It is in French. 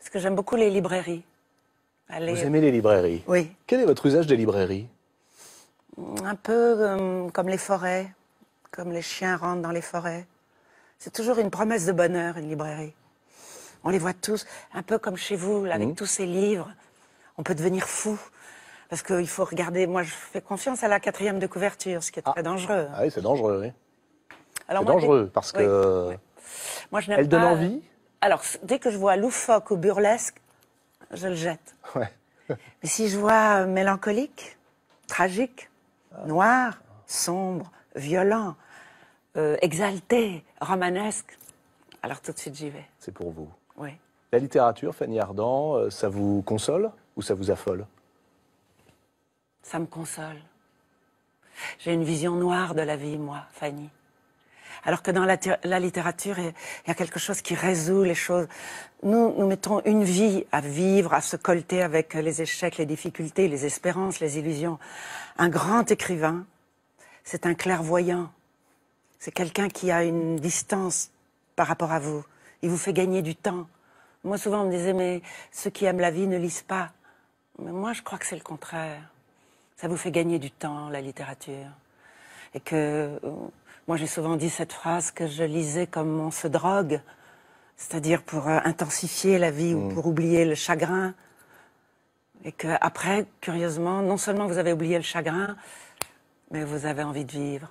Parce que j'aime beaucoup les librairies. Allez. Vous aimez les librairies Oui. Quel est votre usage des librairies Un peu euh, comme les forêts, comme les chiens rentrent dans les forêts. C'est toujours une promesse de bonheur, une librairie. On les voit tous, un peu comme chez vous, avec mhm. tous ces livres. On peut devenir fou. Parce qu'il faut regarder. Moi, je fais confiance à la quatrième de couverture, ce qui est très ah. dangereux. Ah oui, c'est dangereux, oui. C'est dangereux, parce que. Moi, je Elle pas... donne envie alors, dès que je vois loufoque ou burlesque, je le jette. Mais si je vois euh, mélancolique, tragique, ah. noir, sombre, violent, euh, exalté, romanesque, alors tout de suite j'y vais. C'est pour vous. Oui. La littérature, Fanny Ardant, euh, ça vous console ou ça vous affole Ça me console. J'ai une vision noire de la vie, moi, Fanny alors que dans la, littérature, il y a quelque chose qui résout les choses. Nous, nous mettons une vie à vivre, à se colter avec les échecs, les difficultés, les espérances, les illusions. Un grand écrivain, c'est un clairvoyant. C'est quelqu'un qui a une distance par rapport à vous. Il vous fait gagner du temps. Moi, souvent, on me disait, mais ceux qui aiment la vie ne lisent pas. Mais moi, je crois que c'est le contraire. Ça vous fait gagner du temps, la littérature et que euh, moi j'ai souvent dit cette phrase que je lisais comme on se drogue, c'est-à-dire pour euh, intensifier la vie ou mm. pour oublier le chagrin. Et que après, curieusement, non seulement vous avez oublié le chagrin, mais vous avez envie de vivre.